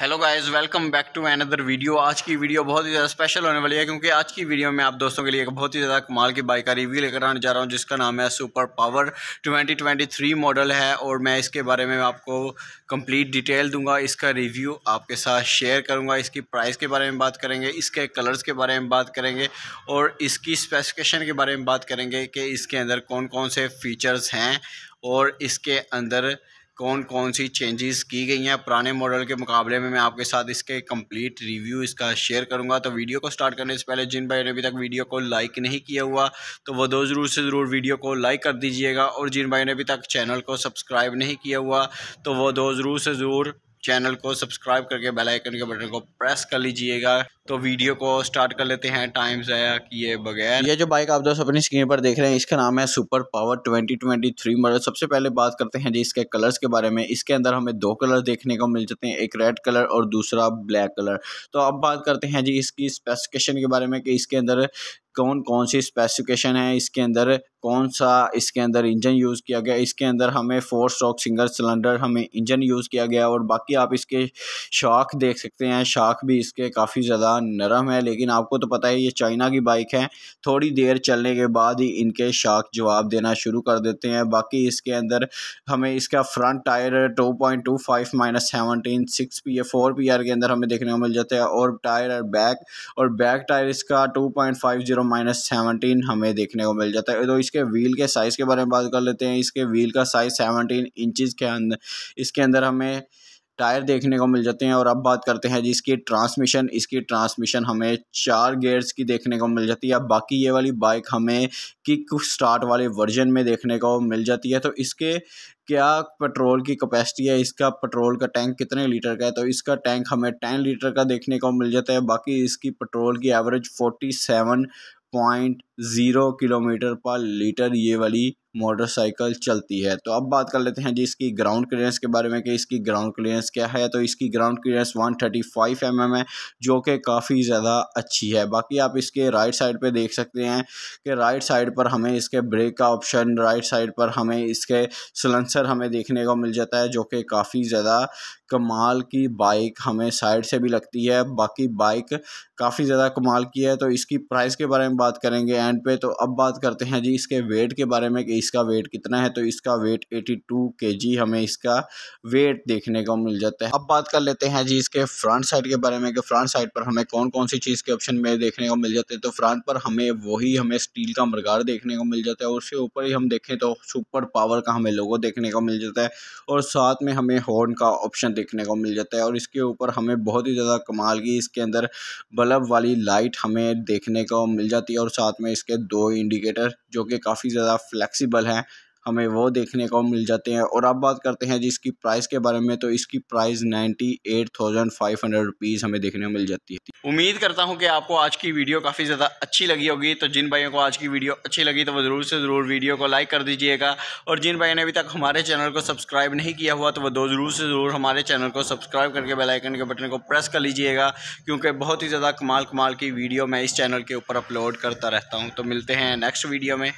hello guys welcome back to another video आज की video बहुत ही ज़्यादा स्पेशल होने वाली है क्योंकि आज की वीडियो में आप दोस्तों के लिए एक बहुत ही ज़्यादा कमाल की बाइक का रिव्यू लेकर आने जा रहा हूं जिसका नाम है सुपर पावर 2023 मॉडल है और मैं इसके बारे में आपको कंप्लीट डिटेल दूंगा इसका रिव्यू आपके साथ शेयर करूँगा इसकी प्राइस के बारे में बात करेंगे इसके कलर्स के बारे में बात करेंगे और इसकी स्पेसिफिकेशन के बारे में बात करेंगे कि इसके अंदर कौन कौन से फीचर्स हैं और इसके अंदर कौन कौन सी चेंजेस की गई हैं पुराने मॉडल के मुकाबले में मैं आपके साथ इसके कंप्लीट रिव्यू इसका शेयर करूंगा तो वीडियो को स्टार्ट करने से पहले जिन भाई ने अभी तक वीडियो को लाइक नहीं किया हुआ तो वो दो ज़रूर से ज़रूर वीडियो को लाइक कर दीजिएगा और जिन भाई ने अभी तक चैनल को सब्सक्राइब नहीं किया हुआ तो वो दो ज़रूर से ज़रूर चैनल को सब्सक्राइब करके बेल आइकन के बटन को प्रेस कर लीजिएगा तो वीडियो को स्टार्ट कर लेते हैं टाइम ज़ाया किए बगैर ये जो बाइक आप दोस्त अपनी स्क्रीन पर देख रहे हैं इसका नाम है सुपर पावर 2023 मॉडल सबसे पहले बात करते हैं जी इसके कलर्स के बारे में इसके अंदर हमें दो कलर देखने को मिल जाते हैं एक रेड कलर और दूसरा ब्लैक कलर तो अब बात करते हैं जी इसकी स्पेसिफिकेशन के बारे में कि इसके अंदर कौन कौन सी स्पेसिफिकेशन है इसके अंदर कौन सा इसके अंदर इंजन यूज़ किया गया इसके अंदर हमें फोर स्ट्रॉक सिंगल सिलेंडर हमें इंजन यूज़ किया गया और बाकी आप इसके शाख देख सकते हैं शाख भी इसके काफ़ी ज़्यादा नरम है लेकिन आपको तो पता है ये चाइना की बाइक है थोड़ी देर चलने के बाद ही इनके शार्क जवाब देना शुरू कर देते हैं बाकी इसके अंदर हमें इसका front tyre two point two five minus seventeen six P A four P R के अंदर हमें देखने को मिल जाता है और टायर और बैक और बैक टायर इसका two point five zero minus seventeen हमें देखने को मिल जाता है तो इसके व्हील के साइज़ के बारे में बात कर लेते हैं इसके व्हील का साइज़ सेवनटीन इंचज़ के अंदर इसके अंदर हमें टायर देखने को मिल जाते हैं और अब बात करते हैं जिसकी ट्रांसमिशन इसकी ट्रांसमिशन हमें चार गेयर्स की देखने को मिल जाती है बाकी ये वाली बाइक हमें किक स्टार्ट वाले वर्जन में देखने को मिल जाती है तो इसके क्या पेट्रोल की कैपेसिटी है इसका पेट्रोल का टैंक कितने लीटर का है तो इसका टैंक हमें टेन लीटर का देखने को मिल जाता है बाकी इसकी पेट्रोल की average forty seven point zero kilometre पर लीटर ये वाली मोटरसाइकिल चलती है तो अब बात कर लेते हैं जी इसकी ग्राउंड क्लियरेंस के बारे में कि इसकी ग्राउंड क्लियरेंस क्या है तो इसकी ग्राउंड क्लियरेंस 135 थर्टी mm है जो कि काफ़ी ज़्यादा अच्छी है बाकी आप इसके राइट साइड पे देख सकते हैं कि राइट साइड पर हमें इसके ब्रेक का ऑप्शन राइट साइड पर हमें इसके सलेंसर हमें देखने को मिल जाता है जो कि काफ़ी ज़्यादा कमाल की बाइक हमें साइड से भी लगती है बाकी बाइक काफ़ी ज़्यादा कमाल की है तो इसकी प्राइस के बारे में बात करेंगे स्टैंड पे तो अब बात करते हैं जी इसके वेट के बारे में कि इसका वेट कितना है तो इसका वेट 82 टू हमें इसका वेट देखने को मिल जाता है अब बात कर लेते हैं जी इसके फ्रंट साइड के बारे में कि फ्रंट साइड पर हमें कौन कौन सी चीज़ के ऑप्शन में देखने को मिल जाते हैं तो फ्रंट पर हमें वही हमें स्टील का मरगार देखने को मिल जाता है और उसके ऊपर ही हम देखें तो सुपर पावर का हमें लोगो देखने को मिल जाता है और साथ में हमें हॉर्न का ऑप्शन देखने को मिल जाता है और इसके ऊपर हमें बहुत ही ज़्यादा कमाल की इसके अंदर बल्ब वाली लाइट हमें देखने को मिल जाती है और साथ में इसके दो इंडिकेटर जो कि काफ़ी ज़्यादा फ्लेक्सिबल हैं हमें वो देखने को मिल जाते हैं और अब बात करते हैं जिसकी प्राइस के बारे में तो इसकी price ninety eight thousand five hundred rupees हमें देखने को मिल जाती है उम्मीद करता हूँ कि आपको आज की वीडियो काफ़ी ज़्यादा अच्छी लगी होगी तो जिन भाइयों को आज की वीडियो अच्छी लगी तो वो ज़रूर से ज़रूर वीडियो को लाइक कर दीजिएगा और जिन भाइयों ने अभी तक हमारे चैनल को सब्सक्राइब नहीं किया हुआ तो वो दो ज़रूर से ज़रूर हमारे चैनल को सब्सक्राइब करके बेलाइकन के बटन को प्रेस कर लीजिएगा क्योंकि बहुत ही ज़्यादा कमाल कमाल की वीडियो मैं इस चैनल के ऊपर अपलोड करता रहता हूँ तो मिलते हैं नेक्स्ट वीडियो में